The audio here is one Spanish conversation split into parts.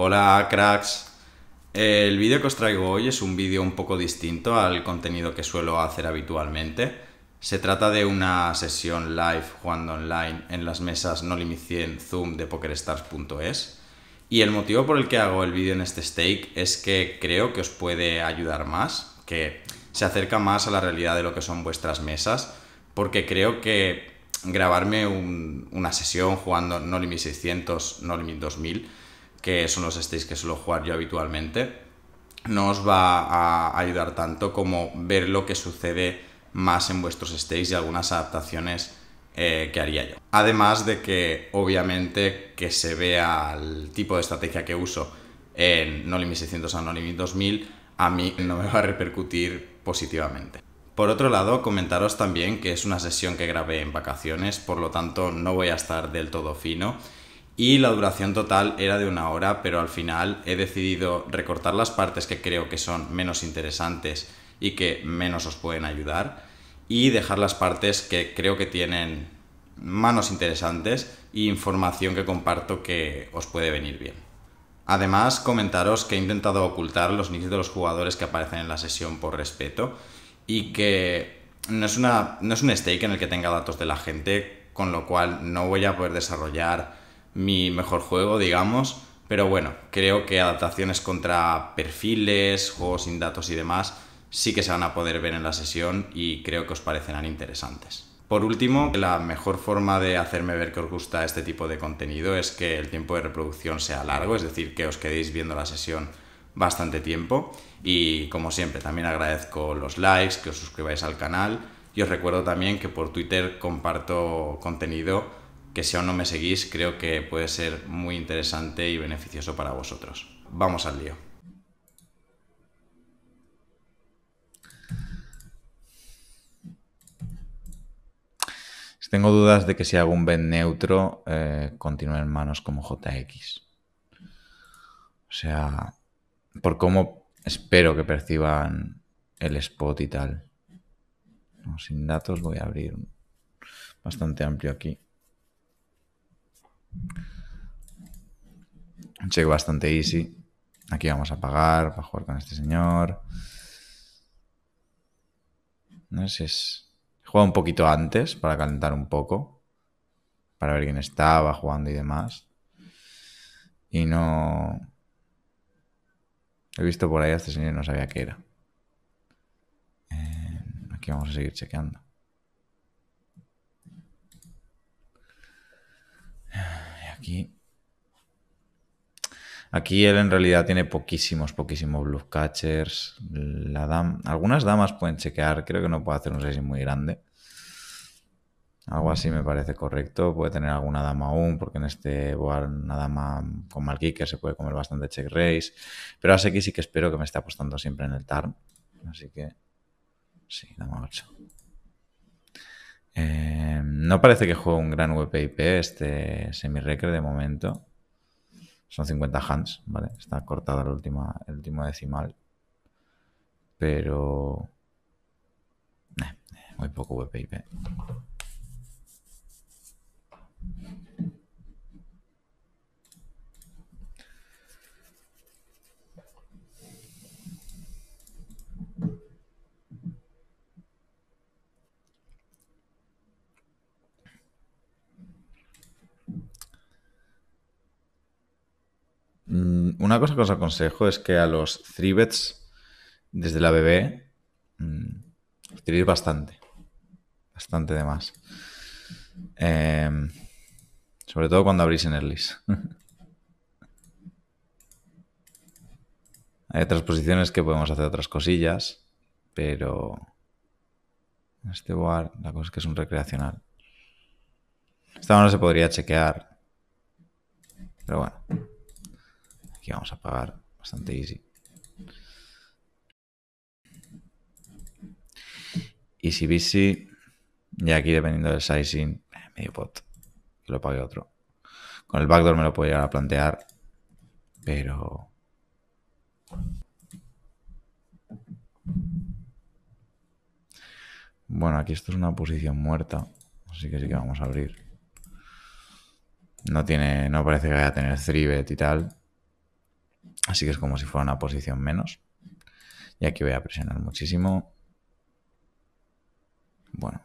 Hola cracks. El vídeo que os traigo hoy es un vídeo un poco distinto al contenido que suelo hacer habitualmente. Se trata de una sesión live jugando online en las mesas No Limit 100 Zoom de PokerStars.es. Y el motivo por el que hago el vídeo en este stake es que creo que os puede ayudar más, que se acerca más a la realidad de lo que son vuestras mesas, porque creo que grabarme una sesión jugando No Limit 600, No Limit 2000 que son los stays que suelo jugar yo habitualmente, no os va a ayudar tanto como ver lo que sucede más en vuestros stays y algunas adaptaciones eh, que haría yo. Además de que obviamente que se vea el tipo de estrategia que uso en No Limit 600 a No Limit 2000 a mí no me va a repercutir positivamente. Por otro lado, comentaros también que es una sesión que grabé en vacaciones, por lo tanto no voy a estar del todo fino y la duración total era de una hora, pero al final he decidido recortar las partes que creo que son menos interesantes y que menos os pueden ayudar y dejar las partes que creo que tienen manos interesantes e información que comparto que os puede venir bien. Además, comentaros que he intentado ocultar los nombres de los jugadores que aparecen en la sesión por respeto y que no es, una, no es un stake en el que tenga datos de la gente, con lo cual no voy a poder desarrollar mi mejor juego, digamos. Pero bueno, creo que adaptaciones contra perfiles, juegos sin datos y demás sí que se van a poder ver en la sesión y creo que os parecerán interesantes. Por último, la mejor forma de hacerme ver que os gusta este tipo de contenido es que el tiempo de reproducción sea largo, es decir, que os quedéis viendo la sesión bastante tiempo. Y como siempre, también agradezco los likes, que os suscribáis al canal y os recuerdo también que por Twitter comparto contenido que si aún no me seguís creo que puede ser muy interesante y beneficioso para vosotros. Vamos al lío. tengo dudas de que si hago un Ben neutro, eh, en manos como JX. O sea, por cómo espero que perciban el spot y tal. sin datos voy a abrir bastante amplio aquí. Un check bastante easy. Aquí vamos a pagar para jugar con este señor. No sé si es... Juega un poquito antes para calentar un poco. Para ver quién estaba jugando y demás. Y no... He visto por ahí a este señor y no sabía qué era. Eh, aquí vamos a seguir chequeando. Aquí. Aquí él en realidad tiene poquísimos, poquísimos blue catchers. La dam Algunas damas pueden chequear. Creo que no puede hacer un 6 muy grande. Algo así me parece correcto. Puede tener alguna dama aún, porque en este board una dama con mal kicker se puede comer bastante check raise. Pero a que sí que espero que me esté apostando siempre en el turn. Así que sí, dama 8. Eh, no parece que juegue un gran VPIP este semi-recre de momento. Son 50 hands, ¿vale? Está cortado la el último decimal. Pero... Eh, eh, muy poco VPIP. Mm, una cosa que os aconsejo es que a los 3-bets desde la bebé mmm, bastante. Bastante de más. Em, sobre todo cuando abrís en Erlis. Hay otras posiciones que podemos hacer otras cosillas, pero este bar, la cosa es que es un recreacional. Esta no se podría chequear. Pero bueno vamos a pagar bastante easy. Easy busy. Y aquí dependiendo del sizing, eh, medio pot. Que lo pague otro. Con el backdoor me lo puedo llegar a plantear. Pero... Bueno, aquí esto es una posición muerta. Así que sí que vamos a abrir. No tiene. No parece que vaya a tener 3 bet y tal. Así que es como si fuera una posición menos. Y aquí voy a presionar muchísimo. Bueno.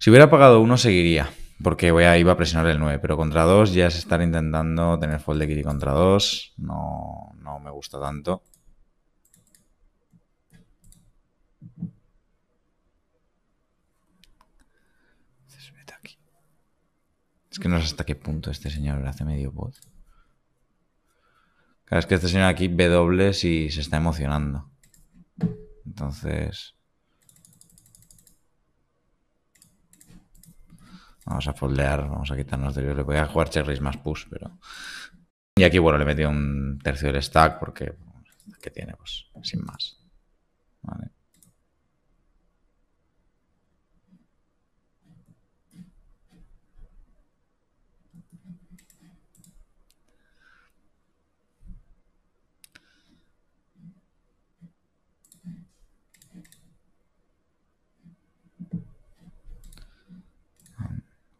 Si hubiera pagado uno seguiría. Porque voy a, iba a presionar el 9, pero contra 2 ya es estar intentando tener fold equity contra 2. No, no me gusta tanto. Es que no sé hasta qué punto este señor hace medio bot. Claro, es que este señor aquí ve dobles y se está emocionando. Entonces... Vamos a foldear, vamos a quitarnos de... Le voy a jugar cherries más push, pero... Y aquí, bueno, le he metido un tercio del stack porque... ¿Qué tiene? Pues sin más. Vale.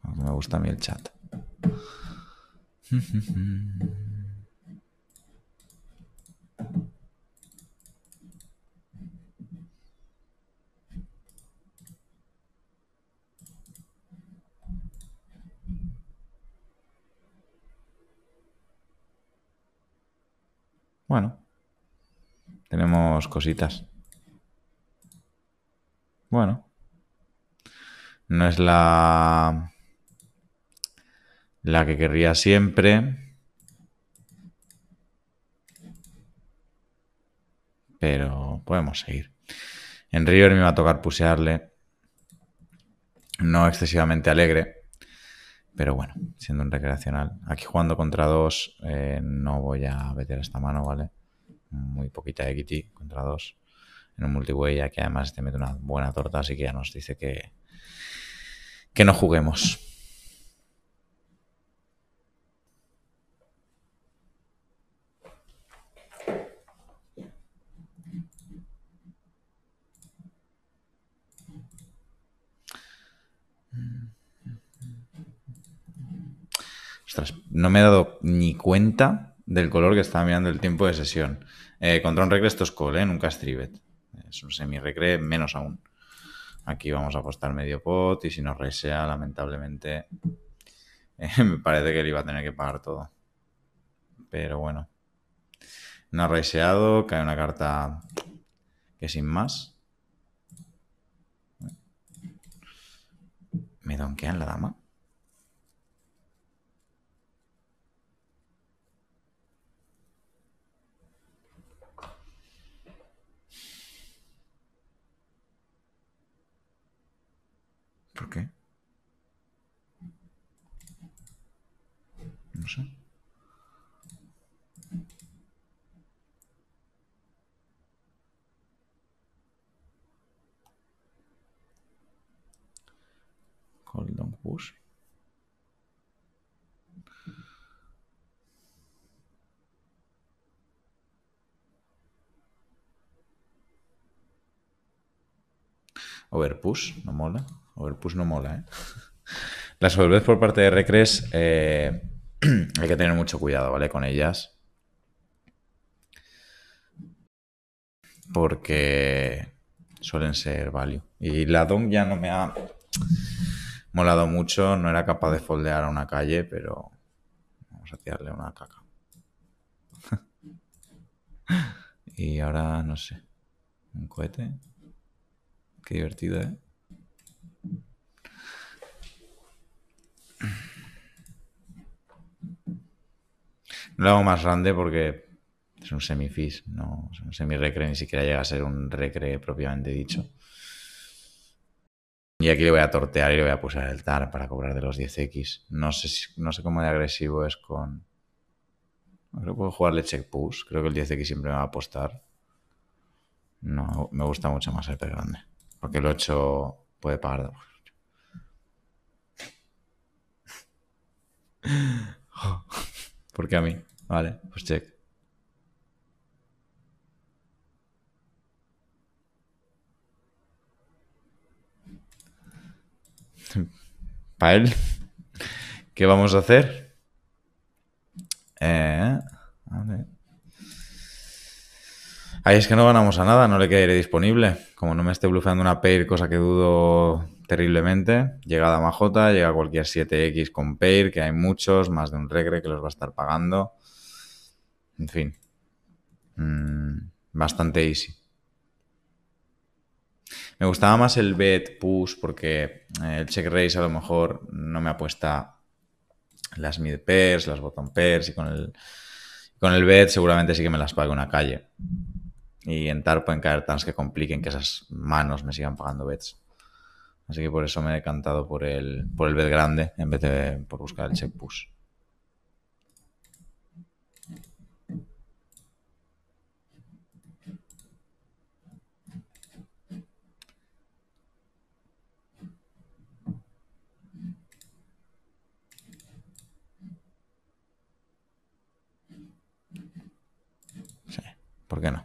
Ah, me gusta a mí el chat. cositas. Bueno. No es la... La que querría siempre. Pero podemos seguir. En River me va a tocar pusearle. No excesivamente alegre. Pero bueno, siendo un recreacional. Aquí jugando contra dos eh, no voy a meter esta mano, ¿vale? muy poquita equity contra dos en un multiway, ya que además te este mete una buena torta, así que ya nos dice que, que no juguemos. no me he dado ni cuenta del color que estaba mirando el tiempo de sesión. Eh, contra un recre esto es call, ¿eh? nunca es Es un semi-recre menos aún. Aquí vamos a apostar medio pot y si nos resea, lamentablemente, eh, me parece que él iba a tener que pagar todo. Pero bueno. No ha reseado, cae una carta que sin más. ¿Me donkean la dama? ¿Por qué? No sé. A ver, push. no mola. Overpush no mola, ¿eh? Las overbets por parte de Recres eh, hay que tener mucho cuidado, ¿vale? Con ellas. Porque suelen ser value. Y la DOM ya no me ha molado mucho. No era capaz de foldear a una calle, pero vamos a tirarle una caca. y ahora, no sé. Un cohete. Qué divertido, ¿eh? lo hago más grande porque es un semifis, no un semi-recre, ni siquiera llega a ser un recre propiamente dicho. Y aquí le voy a tortear y le voy a pulsar el TAR para cobrar de los 10x. No sé, no sé cómo de agresivo es con... Creo que puedo jugarle check push. Creo que el 10x siempre me va a apostar. No, me gusta mucho más el pez grande. Porque el 8 puede pagar. Porque a mí? Vale, pues check. Para él, ¿qué vamos a hacer? Eh, Ahí es que no ganamos a nada, no le quedaré disponible. Como no me esté bluffeando una pair, cosa que dudo terriblemente. llegada a llega cualquier 7X con Pair, que hay muchos, más de un regre que los va a estar pagando. En fin. Mm, bastante easy. Me gustaba más el bet push porque eh, el check raise a lo mejor no me apuesta las mid pairs, las bottom pairs y con el, con el bet seguramente sí que me las pague una calle. Y en TAR pueden caer tans que compliquen que esas manos me sigan pagando bets. Así que por eso me he decantado por el, por el bet grande en vez de por buscar el check push. Sí, ¿por qué no?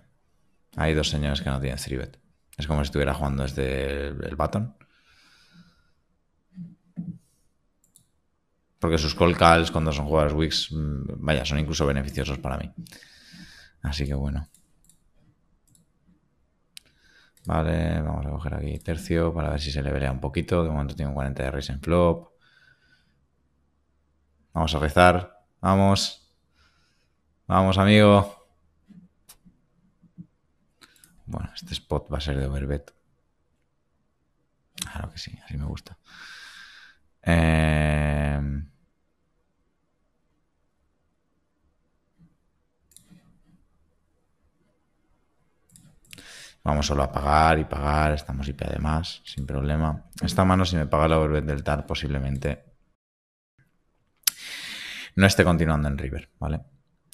Hay dos señores que no tienen 3 Es como si estuviera jugando desde el, el button porque sus call calls cuando son jugadores Wix, mm, vaya, son incluso beneficiosos para mí. Así que bueno. Vale, vamos a coger aquí tercio para ver si se le velea un poquito. De momento tengo 40 de raise en flop. Vamos a rezar. Vamos. Vamos, amigo. Bueno, este spot va a ser de overbet. Claro que sí, así me gusta. Eh... Vamos solo a pagar y pagar, estamos IP además, sin problema. Esta mano, si me paga la volver del TAR, posiblemente no esté continuando en River, ¿vale?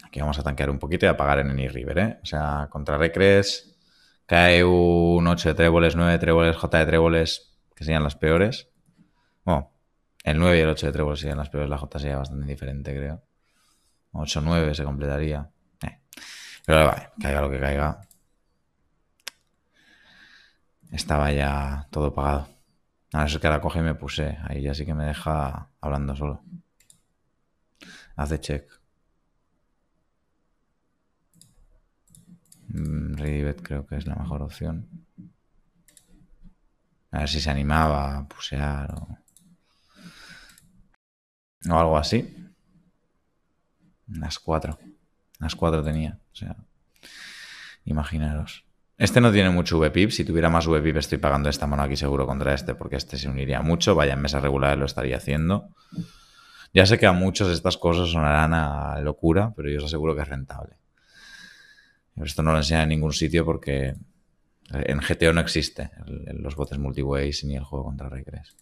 Aquí vamos a tanquear un poquito y a pagar en el River, ¿eh? O sea, contra Recres, cae un 8 de tréboles, 9 de tréboles, J de tréboles, que serían las peores. Bueno, el 9 y el 8 de tréboles serían las peores, la J sería bastante diferente, creo. 8-9 se completaría. Eh. Pero vale, caiga lo que caiga, estaba ya todo pagado. A ver si que la coge y me puse. Ahí ya sí que me deja hablando solo. Hace check. Mm, Redivet creo que es la mejor opción. A ver si se animaba a pusear o, o algo así. Las cuatro. Las cuatro tenía. O sea, imaginaros. Este no tiene mucho VPIP. Si tuviera más VPIP, estoy pagando esta mano aquí seguro contra este, porque este se uniría mucho. Vaya, en mesa regular lo estaría haciendo. Ya sé que a muchos estas cosas sonarán a locura, pero yo os aseguro que es rentable. Esto no lo enseña en ningún sitio porque en GTO no existe los botes multiways ni el juego contra Regress.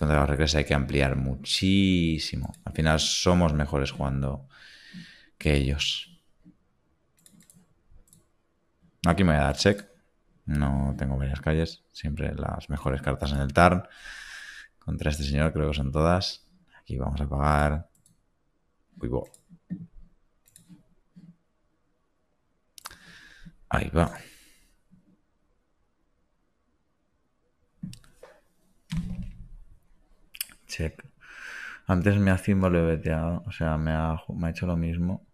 contra la regresa hay que ampliar muchísimo. Al final somos mejores jugando que ellos. Aquí me voy a dar check. No tengo varias calles. Siempre las mejores cartas en el turn. Contra este señor creo que son todas. Aquí vamos a pagar. Uy, bo. Ahí va. Antes me ha beteado, o sea, me ha, hecho lo mismo.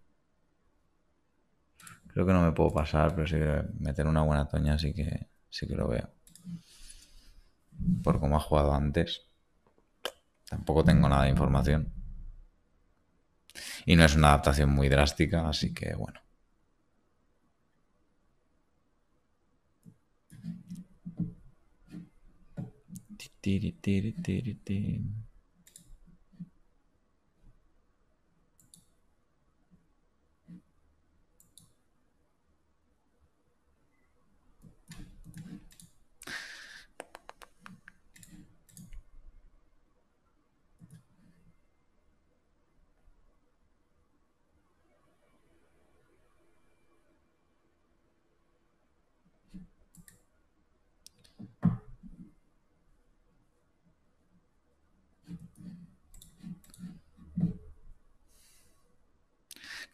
Creo que no me puedo pasar, pero sí me meter una buena toña así que, sí que lo veo. Por cómo ha jugado antes. Tampoco tengo nada de información. Y no es una adaptación muy drástica, así que bueno.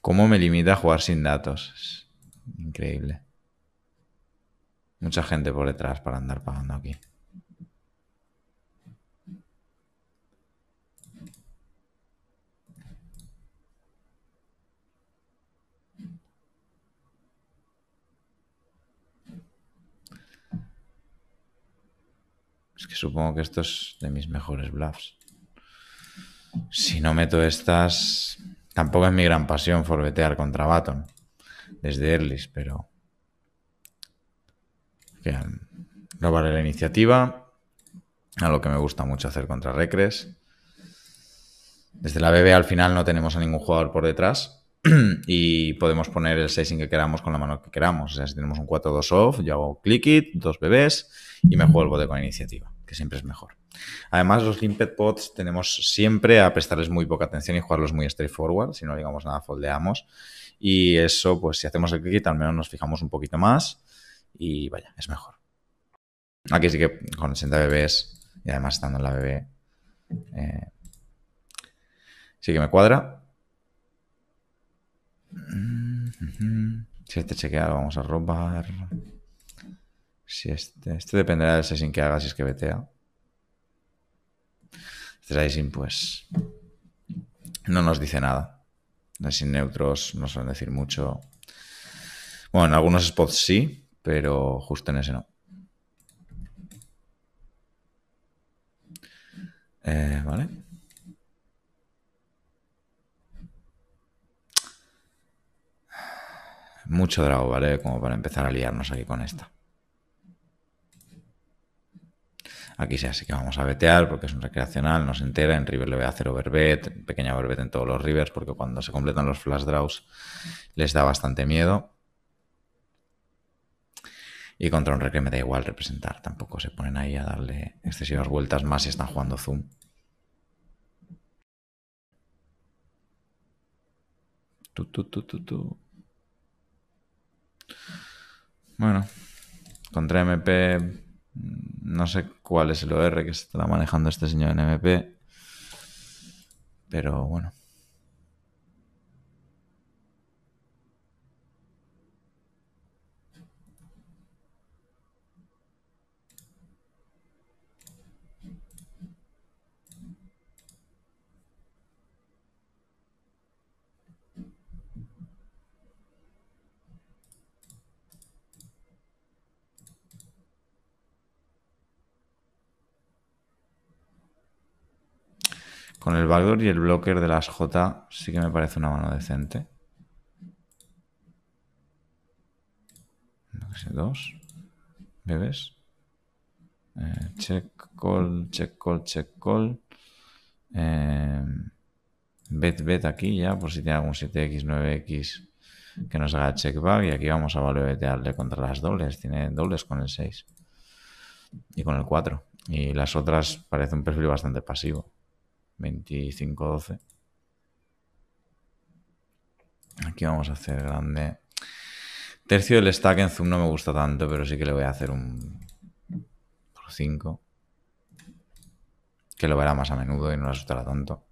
¿Cómo me limita a jugar sin datos? Increíble. Mucha gente por detrás para andar pagando aquí. Es que supongo que esto es de mis mejores bluffs. Si no meto estas, Tampoco es mi gran pasión forbetear contra Baton desde Erlis, pero no um, vale la iniciativa. A lo que me gusta mucho hacer contra Recres. Desde la BB al final no tenemos a ningún jugador por detrás. y podemos poner el sizing que queramos con la mano que queramos. O sea, si tenemos un 4-2 off, yo hago click it, dos bebés y me juego el bote con iniciativa, que siempre es mejor. Además, los limpet pots tenemos siempre a prestarles muy poca atención y jugarlos muy straightforward. Si no digamos nada, foldeamos. Y eso, pues si hacemos el click it, al menos nos fijamos un poquito más y vaya, es mejor. Aquí sí que con 80 bebés y además estando en la bebé, eh, sí que me cuadra. Mm, si este chequeado, vamos a robar. Si este. Este dependerá del sin que haga si es que vetea Este sin pues. No nos dice nada. sin neutros no suelen decir mucho. Bueno, en algunos spots sí, pero justo en ese no. Eh, vale. Mucho draw, ¿vale? Como para empezar a liarnos aquí con esta. Aquí sí, así que vamos a vetear porque es un recreacional, no se entera. En River le voy a hacer overbet, pequeña overbet en todos los Rivers porque cuando se completan los flash draws les da bastante miedo. Y contra un recre me da igual representar, tampoco se ponen ahí a darle excesivas vueltas más si están jugando zoom. Tú, tú, tú, bueno, contra MP, no sé cuál es el OR que está manejando este señor en MP, pero bueno. Con el valor y el blocker de las J sí que me parece una mano decente. No dos. Bebes. Eh, check call, check call, check call. Eh, bet, bet aquí ya, por si tiene algún 7x, 9x que nos haga check back. Y aquí vamos a betearle contra las dobles. Tiene dobles con el 6 y con el 4. Y las otras parece un perfil bastante pasivo. 25-12. Aquí vamos a hacer grande. Tercio del stack en zoom no me gusta tanto, pero sí que le voy a hacer un por 5. Que lo verá más a menudo y no le asustará tanto.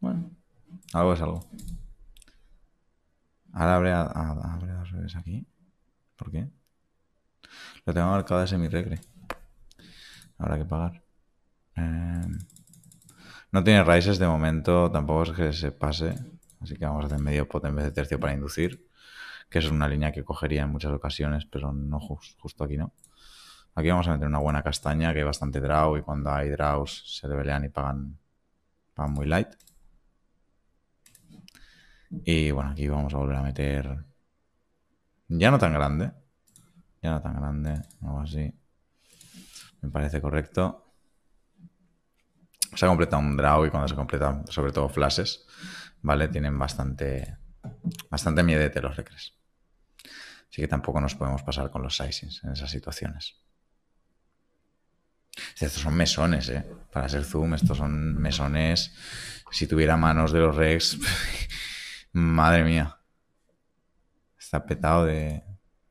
Bueno, algo es algo. Ahora abre, abre aquí. ¿Por qué? Lo tengo marcado ese mi regre. Habrá que pagar. Em, no tiene raíces de momento, tampoco es que se pase. Así que vamos a hacer medio pot en vez de tercio para inducir. Que es una línea que cogería en muchas ocasiones, pero no justo aquí no. Aquí vamos a meter una buena castaña, que hay bastante draw, y cuando hay draws se levelean y pagan, pagan muy light. Y bueno, aquí vamos a volver a meter... Ya no tan grande, ya no tan grande, algo así. Me parece correcto. Se ha completado un draw y cuando se completan, sobre todo flashes, ¿vale? Tienen bastante, bastante miedete los recres. Así que tampoco nos podemos pasar con los sizings en esas situaciones. Estos son mesones, ¿eh? Para hacer zoom, estos son mesones. Si tuviera manos de los rex, madre mía. Está petado de,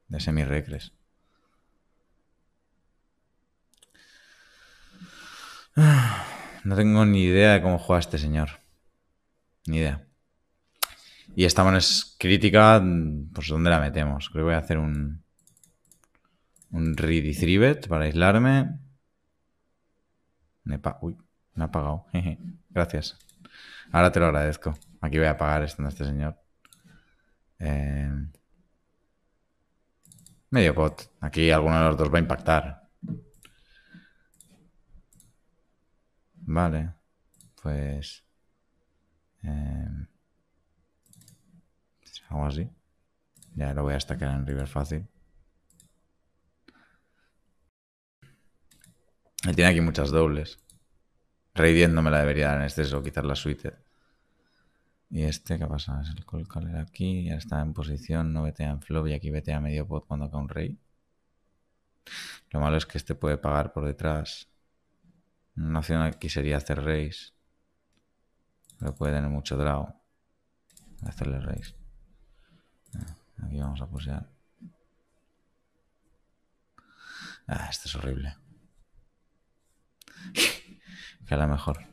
de semi-recres. No tengo ni idea de cómo juega este señor. Ni idea. Y esta mano es crítica, mm, pues ¿dónde la metemos? Creo que voy a hacer un... Un ready para aislarme. Me Uy, me ha apagado. Gracias. Ahora te lo agradezco. Aquí voy a pagar esto este señor. Eh, medio pot. Aquí alguno de los dos va a impactar. Vale, pues... Em, hago así. Ya lo voy a destacar en River fácil. Y tiene aquí muchas dobles. Rey me la debería dar en este, o quitar la suite. Y este, ¿qué pasa? Es el colcaler aquí, ya está en posición, no vete en flop y aquí vete a medio pot cuando acá un rey. Lo malo es que este puede pagar por detrás. Una opción aquí sería hacer raise. Pero puede tener mucho draw. Hacerle raise. Ah, aquí vamos a posear. Ah, esto es horrible. que a mejor.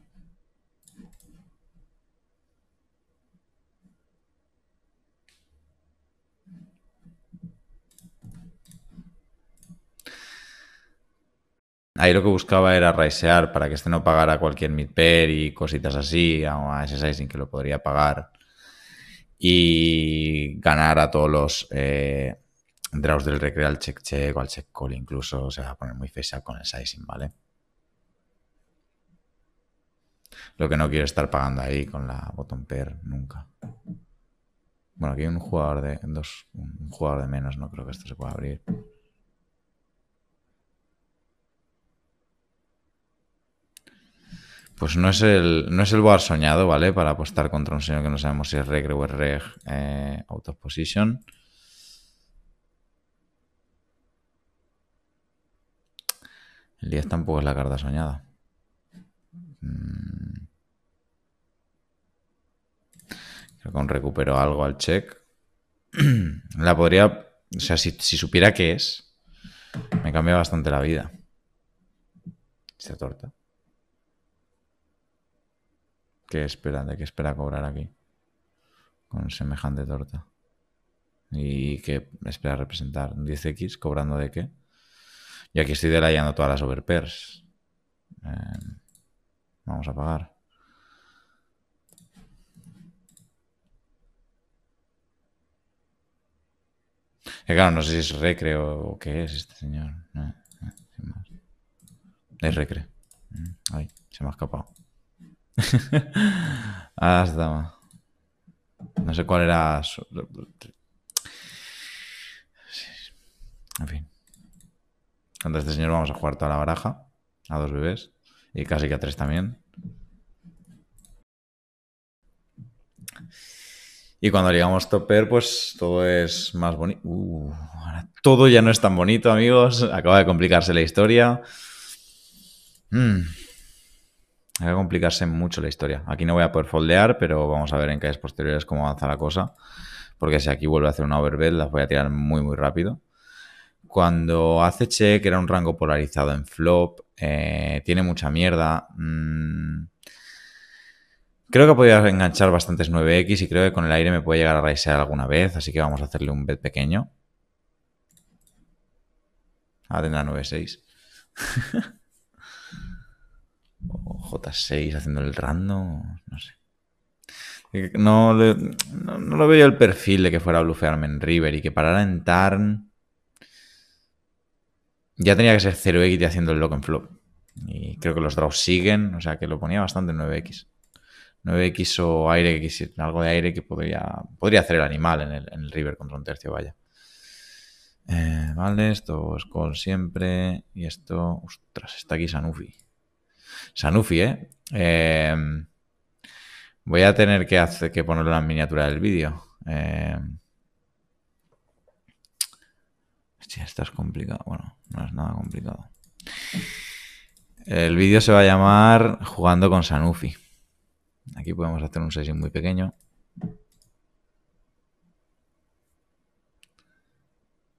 Ahí lo que buscaba era raisear para que este no pagara cualquier mid pair y cositas así, a ese sizing que lo podría pagar. Y ganar a todos los eh, draws del recreal al check check o al check call incluso. va a poner muy fecha con el sizing, ¿vale? Lo que no quiero estar pagando ahí con la bottom pair nunca. Bueno, aquí hay un jugador de dos, un jugador de menos, no creo que esto se pueda abrir. Pues no es el, no es el board soñado, ¿vale? Para apostar contra un señor que no sabemos si es reg o es reg eh, out position. El 10 tampoco es la carta soñada. Mm. Creo que recupero algo al check. La podría... O sea, si, si supiera qué es, me cambia bastante la vida. Esta torta. ¿Qué espera? ¿De qué espera cobrar aquí? Con semejante torta. ¿Y qué espera representar? ¿10x? ¿Cobrando de qué? Y aquí estoy delayando todas las overpairs. Em, vamos a pagar. claro, no sé si es recreo o, qué es este señor. Eh, eh, es recreo. Mm, ay, se me ha escapado. Ah, Hasta. No sé cuál era. Su... En fin. Contra este señor vamos a jugar toda la baraja. A dos bebés. Y casi que a tres también. Y cuando llegamos topper, pues todo es más bonito. Uh, todo ya no es tan bonito, amigos. Acaba de complicarse la historia. Mm. Hay que complicarse mucho la historia. Aquí no voy a poder foldear, pero vamos a ver en calles posteriores cómo avanza la cosa. Porque si aquí vuelve a hacer una overbet, las voy a tirar muy, muy rápido. Cuando hace check, era un rango polarizado en flop. Eh, tiene mucha mierda. Mm, creo que podía enganchar bastantes 9X y creo que con el aire me puede llegar a raisear alguna vez. Así que vamos a hacerle un bet pequeño. Ah, tendrá 9 O J6 haciendo el random, no sé. No, lo veía el perfil de que fuera a bluffearme en River y que parara en Tarn. Ya tenía que ser 0x haciendo el lock and flop. Y creo que los draws siguen, o sea que lo ponía bastante en 9x. 9x o aire, algo de aire que podría, podría hacer el animal en el, River contra un tercio, vaya. Eh, vale, esto es con siempre. Y esto, ostras, está aquí Sanufi. Sanufi, ¿eh? ¿eh? voy a tener que, hacer, que poner la miniatura del vídeo. Eh, esto es complicado. Bueno, no es nada complicado. El vídeo se va a llamar Jugando con Sanufi. Aquí podemos hacer un sesión muy pequeño.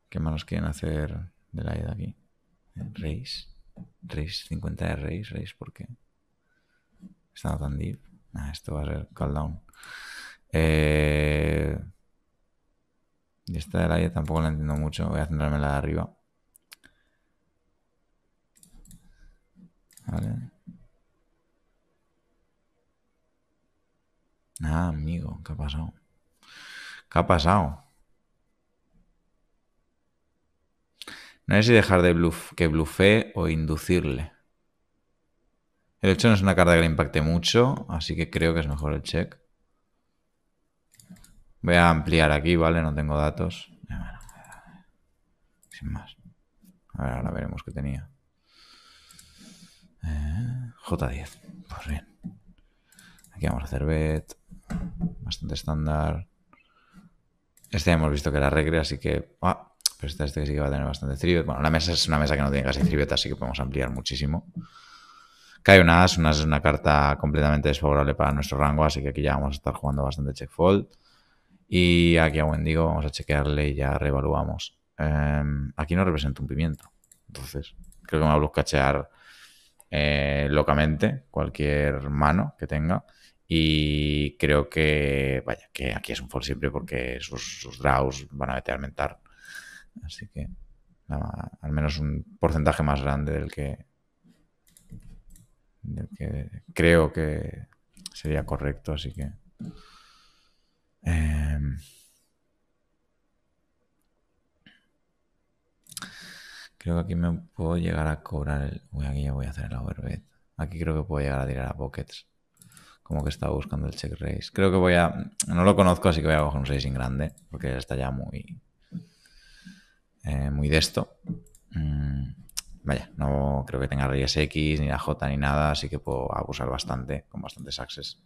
¿Qué más nos quieren hacer de la ida aquí? Eh, Race. 350 50 de Race, ¿por qué? no tan deep. esto va a ser call down eh, y esta del área tampoco la entiendo mucho. Voy a centrarme en la de arriba. Vale. Ah, amigo, ¿qué ha pasado? ¿Qué ha pasado? No sé si dejar de que bluffe o inducirle. El hecho, no es una carta que le impacte mucho, así que creo que es mejor el check. Voy a ampliar aquí, ¿vale? No tengo datos. Sin más. A ver, ahora veremos qué tenía. Eh, J10. Pues bien. Aquí vamos a hacer bet. Bastante estándar. Este ya hemos visto que era regre, así que... Ah, pero esta, este sí que va a tener bastante tribet. Bueno, la mesa es una mesa que no tiene casi así que podemos ampliar muchísimo. Cae un as, es una carta completamente desfavorable para nuestro rango, así que aquí ya vamos a estar jugando bastante check fold. Y aquí a Wendigo vamos a chequearle y ya reevaluamos. Em, aquí no representa un pimiento, entonces creo que me va a cachear eh, locamente cualquier mano que tenga. Y creo que, vaya, que aquí es un for siempre porque sus, draws van a meter a mentar. Así que al menos un porcentaje más grande del que, del que creo que sería correcto. Así que... Em, creo que aquí me puedo llegar a cobrar el... Uy, aquí ya voy a hacer el overbet. Aquí creo que puedo llegar a tirar a pockets. Como que estaba buscando el check raise. Creo que voy a... No lo conozco, así que voy a coger un 6 sin grande. Porque está ya muy... Eh, muy de esto. Mm, vaya, no creo que tenga Reyes X, ni la J, ni nada, así que puedo abusar bastante, con bastantes access.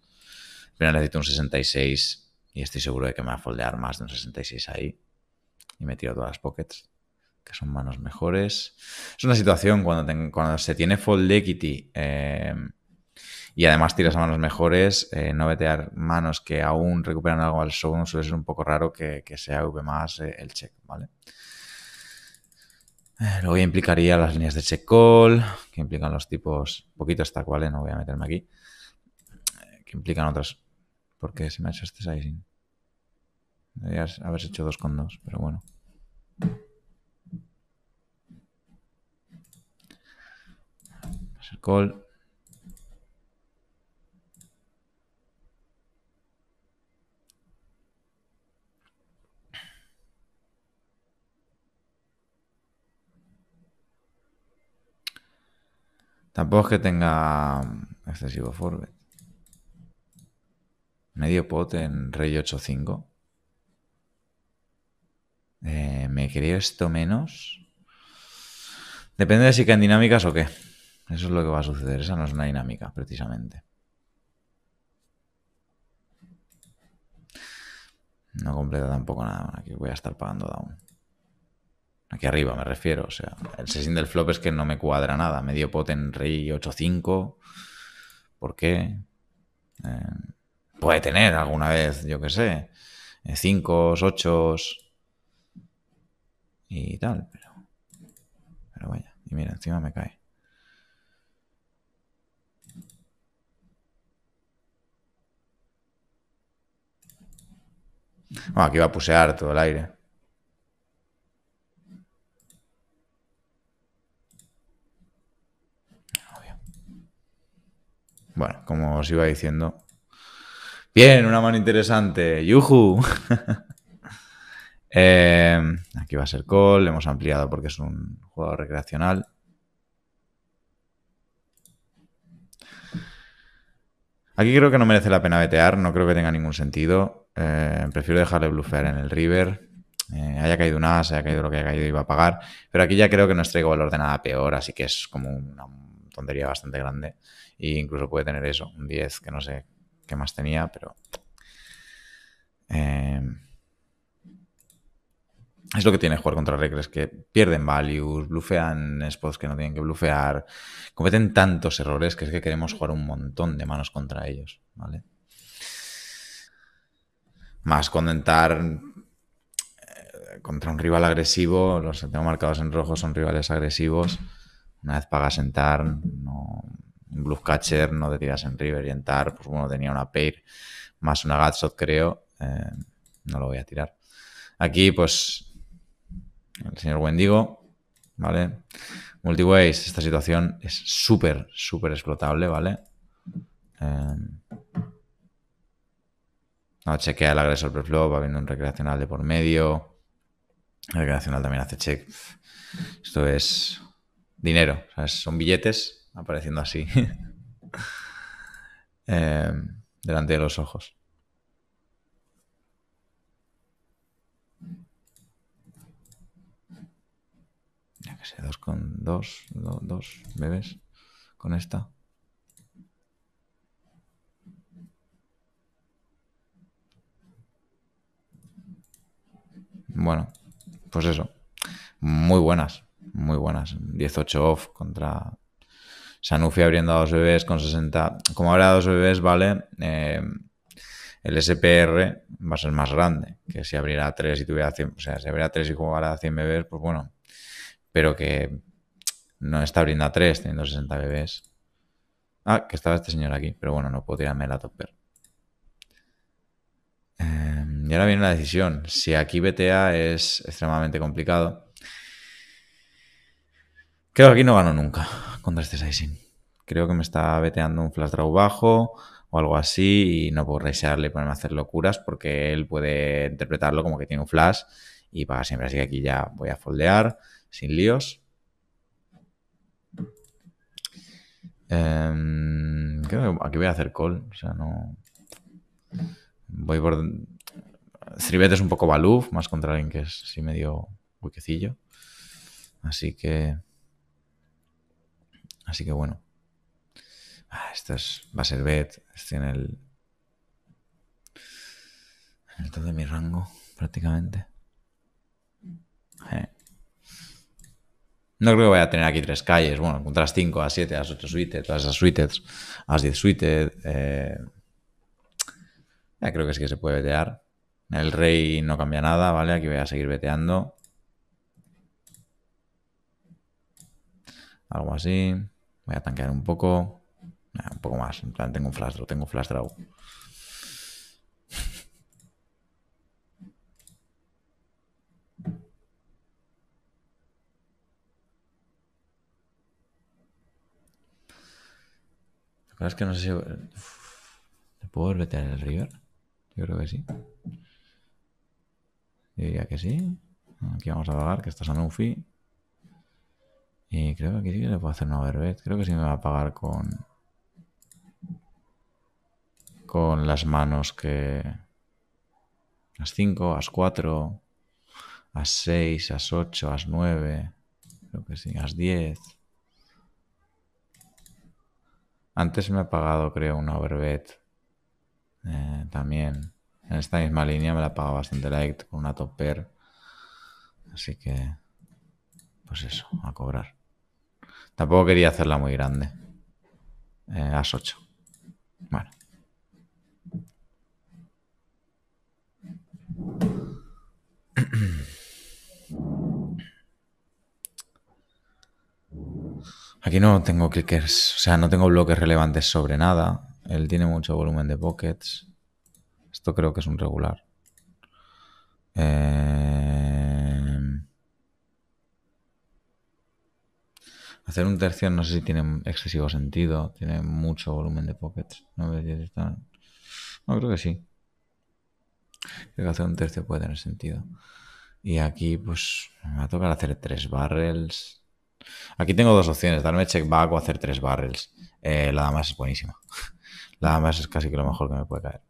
pero necesito un 66 y estoy seguro de que me va a foldear más de un 66 ahí. Y me tiro todas las pockets, que son manos mejores. Es una situación cuando, cuando se tiene fold equity eh, y además tiras a manos mejores, eh, no vetear manos que aún recuperan algo al show, suele ser un poco raro que, que sea V más el check, ¿vale? Eh, luego ya implicaría las líneas de check call, que implican los tipos, un poquito hasta ¿eh? no voy a meterme aquí, eh, que implican otras, porque se me ha hecho este sizing. Deberías haberse hecho dos con dos, pero bueno. Check call, Tampoco es que tenga mm, excesivo forward. Medio pot en rey 8-5. Eh, ¿Me creo esto menos? Depende de si caen dinámicas o qué. Eso es lo que va a suceder. Esa no es una dinámica, precisamente. No completa tampoco nada. Aquí voy a estar pagando down. Aquí arriba me refiero. O sea, el session del flop es que no me cuadra nada. Medio pot en rey 8-5. ¿Por qué? Eh, puede tener alguna vez, yo qué sé, 5, eh, 8 y tal, pero, pero vaya. Y mira, encima me cae. Bueno, aquí va a pusear todo el aire. Bueno, como os iba diciendo. Bien, una mano interesante. ¡Yuju! Em, aquí va a ser call. Hemos ampliado porque es un juego recreacional. Aquí creo que no merece la pena vetear, no creo que tenga ningún sentido. Eh, prefiero dejarle bluffear en el river. Eh, haya caído un as, haya caído lo que haya caído, iba a pagar. Pero aquí ya creo que no extraigo valor de nada peor, así que es como una tontería bastante grande. E incluso puede tener eso, un 10, que no sé qué más tenía, pero... Em, es lo que tiene jugar contra regres que pierden values, blufean spots que no tienen que blufear, cometen tantos errores que es que queremos jugar un montón de manos contra ellos, ¿vale? Más contentar eh, contra un rival agresivo, los que tengo marcados en rojo son rivales agresivos. Una vez pagas en Tarn no, en Catcher, no te tiras en River y en Tarn. pues bueno, tenía una Pair más una Gatsot, creo. Eh, no lo voy a tirar. Aquí, pues, el señor Wendigo, ¿vale? Multiways, esta situación es súper, súper explotable, ¿vale? Eh, no chequea el agresor preflop, va viendo un recreacional de por medio. El recreacional también hace check. Esto es dinero. son billetes apareciendo así em, delante de los ojos. Ya que sé, dos con dos, dos bebés con esta. Bueno, pues eso. Muy buenas muy buenas. 18 off contra Sanufi abriendo a dos bebés con 60. Como habrá dos bebés, ¿vale? Eh, el SPR va a ser más grande que si abriera 3 y tuviera 100. O sea, si abriera 3 y jugara a 100 bebés, pues bueno. Pero que no está abriendo a 3 teniendo 60 bebés. Ah, que estaba este señor aquí, pero bueno, no podía tirarme la topper. Eh, y ahora viene la decisión. Si aquí BTA es extremadamente complicado, Creo que aquí no gano nunca contra este sizing Creo que me está veteando un flash draw bajo o algo así y no puedo researle y ponerme a hacer locuras porque él puede interpretarlo como que tiene un flash y paga siempre. Así que aquí ya voy a foldear sin líos. Em, creo que aquí voy a hacer call. O sea, no. Voy por. Srivet es un poco baluf, más contra alguien que es así medio huequecillo. Así que. Así que bueno. Ah, esto va a ser bet. Estoy en el. En todo de mi rango, prácticamente. Eh. No creo que vaya a tener aquí tres calles. Bueno, encontrás 5, a 7, a 8 suites, todas esas suites, a 10 suites. Eh. Ya creo que sí que se puede vetear. El rey no cambia nada, ¿vale? Aquí voy a seguir veteando. algo así. Voy a tanquear un poco. un poco más. En plan, tengo un flash draw, tengo un flash draw. La verdad es que no sé si. ¿Le puedo meter el river? Yo creo que sí. Yo diría que sí. Aquí vamos a pagar, que estás a un y eh, creo que aquí sí que le puedo hacer una overbet. Creo que sí me va a pagar con... Con las manos que... As 5, as 4, as 6, as 8, as 9. Creo que sí, as 10. Antes me ha pagado, creo, una overbet. Eh, también. En esta misma línea me la ha pagado bastante light con una topper. Así que, pues eso, a cobrar. Tampoco quería hacerla muy grande. Eh, as 8. Bueno. Aquí no tengo clickers, o sea, no tengo bloques relevantes sobre nada. Él tiene mucho volumen de pockets. Esto creo que es un regular. Eh, Hacer un tercio no sé si tiene excesivo sentido, tiene mucho volumen de pockets. No, creo que sí. Creo que hacer un tercio puede tener sentido. Y aquí, pues, me va a tocar hacer tres barrels. Aquí tengo dos opciones, darme check back o hacer tres barrels. Eh, la dama es buenísima. La dama es casi que lo mejor que me puede caer.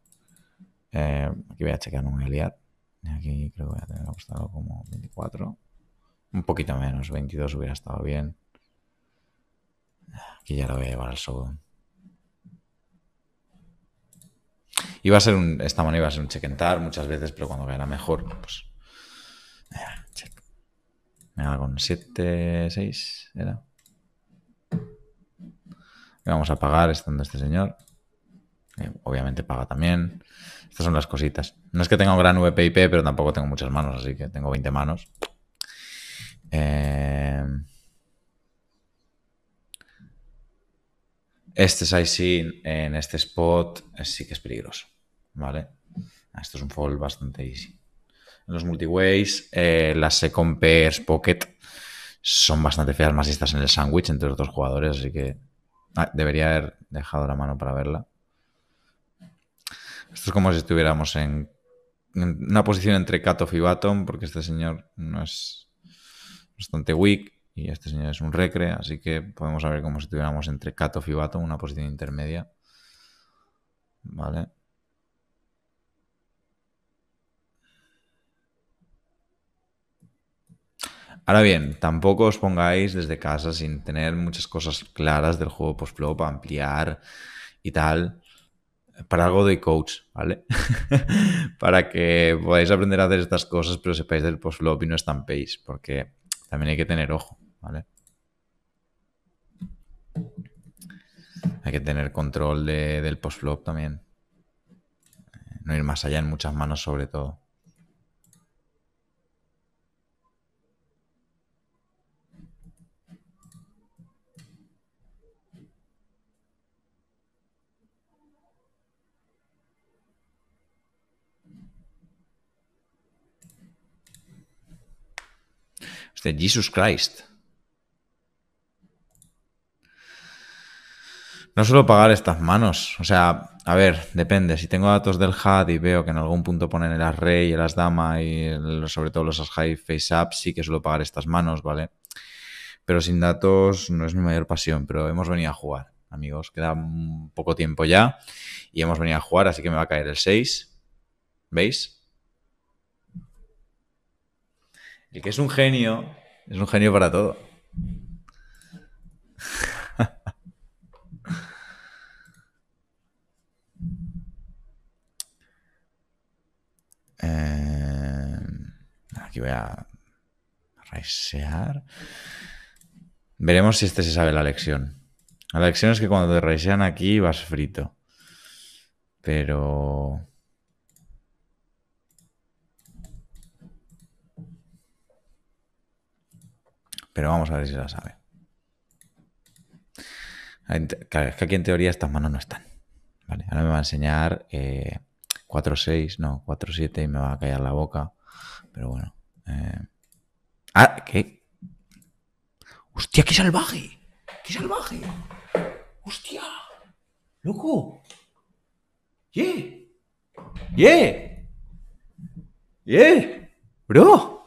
Eh, aquí voy a checar, un me Y Aquí creo que voy a tener apostado como 24. Un poquito menos, 22 hubiera estado bien. Aquí ya lo voy a llevar al showdown Iba a ser un, esta mano iba a ser un check and tar muchas veces, pero cuando era mejor, pues. Me hago con 7, 6, era. vamos a pagar estando este señor. Eh, obviamente paga también. Estas son las cositas. No es que tenga un gran p pero tampoco tengo muchas manos, así que tengo 20 manos. Eh. Este sizing en este spot sí que es peligroso, ¿vale? Ah, esto es un fold bastante easy. En los multiways, eh, las second pairs pocket son bastante feas, más en el sándwich entre los jugadores, así que ah, debería haber dejado la mano para verla. Esto es como si estuviéramos en, una posición entre cutoff y bottom, porque este señor no es bastante weak y este señor es un recre, así que podemos ver como si tuviéramos entre cato y Bato una posición intermedia. Vale. Ahora bien, tampoco os pongáis desde casa sin tener muchas cosas claras del juego post-flop, ampliar y tal. Para algo de coach, ¿vale? para que podáis aprender a hacer estas cosas, pero sepáis del post-flop y no estampéis, porque también hay que tener ojo. Hay que tener control de, del post-flop también. Eh, no ir más allá en muchas manos sobre todo. de Jesus Christ. No suelo pagar estas manos. O sea, a ver, depende. Si tengo datos del HAD y veo que en algún punto ponen el as rey, el as dama y sobre todo los as high face up, sí que suelo pagar estas manos, ¿vale? Pero sin datos no es mi mayor pasión, pero hemos venido a jugar, amigos. Queda un poco tiempo ya y hemos venido a jugar, así que me va a caer el 6. ¿Veis? El que es un genio, es un genio para todo. Eh, aquí voy a resear. Veremos si este se sabe la lección. La lección es que cuando te raisean aquí vas frito. Pero... Pero vamos a ver si la sabe. Claro, es que aquí en teoría estas manos no están. Vale, ahora me va a enseñar... Eh, 4-6, no, 4-7 y me va a callar la boca. Pero bueno. Eh. Ah, ¿qué? ¡Hostia, qué salvaje! ¡Qué salvaje! ¡Hostia! ¡Loco! ¡Yeah! ¡Yeah! ¡Yeah! ¡Bro!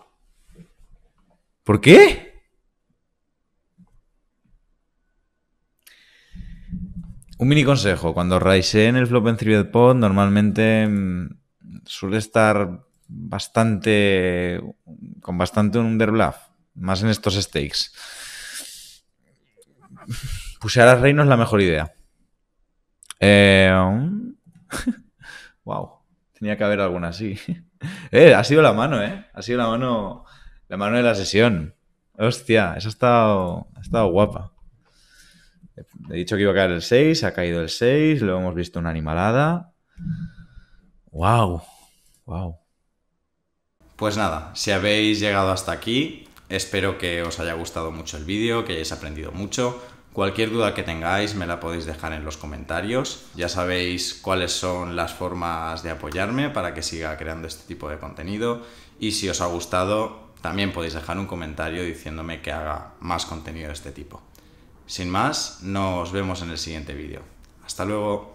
¿Por qué? Un mini consejo, cuando en el flop en Pod normalmente mm, suele estar bastante con bastante un underbluff, más en estos stakes. Pusear a rey no es la mejor idea. wow, eh, tenía que haber alguna así. Eh, ha sido la mano, ¿eh? Ha sido la mano, la mano de la sesión. Hostia, esa ha estado, ha estado guapa. He dicho que iba a caer el 6, ha caído el 6, luego hemos visto una animalada. ¡Wow! ¡Wow! Pues nada, si habéis llegado hasta aquí, espero que os haya gustado mucho el vídeo, que hayáis aprendido mucho. Cualquier duda que tengáis me la podéis dejar en los comentarios. Ya sabéis cuáles son las formas de apoyarme para que siga creando este tipo de contenido. Y si os ha gustado, también podéis dejar un comentario diciéndome que haga más contenido de este tipo. Sin más, nos vemos en el siguiente vídeo. Hasta luego.